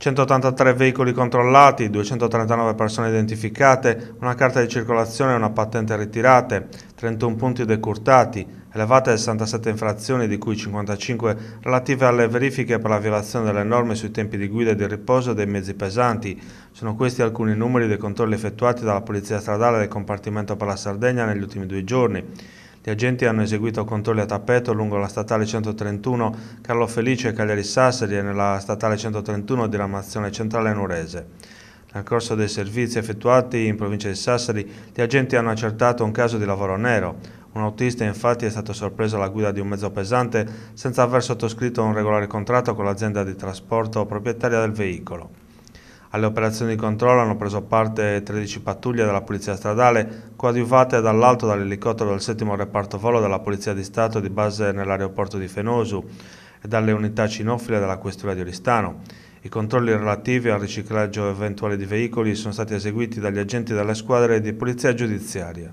183 veicoli controllati, 239 persone identificate, una carta di circolazione e una patente ritirate, 31 punti decurtati, elevate 67 infrazioni di cui 55 relative alle verifiche per la violazione delle norme sui tempi di guida e di riposo dei mezzi pesanti. Sono questi alcuni numeri dei controlli effettuati dalla Polizia Stradale del Compartimento per la Sardegna negli ultimi due giorni. Gli agenti hanno eseguito controlli a tappeto lungo la statale 131 Carlo Felice e Cagliari Sassari e nella statale 131 diramazione centrale Nurese. Nel corso dei servizi effettuati in provincia di Sassari, gli agenti hanno accertato un caso di lavoro nero. Un autista infatti è stato sorpreso alla guida di un mezzo pesante senza aver sottoscritto un regolare contratto con l'azienda di trasporto proprietaria del veicolo. Alle operazioni di controllo hanno preso parte 13 pattuglie della Polizia Stradale, coadiuvate dall'alto dall'elicottero del settimo reparto volo della Polizia di Stato di base nell'aeroporto di Fenosu e dalle unità cinofile della Questura di Oristano. I controlli relativi al riciclaggio eventuale di veicoli sono stati eseguiti dagli agenti delle squadre di Polizia Giudiziaria.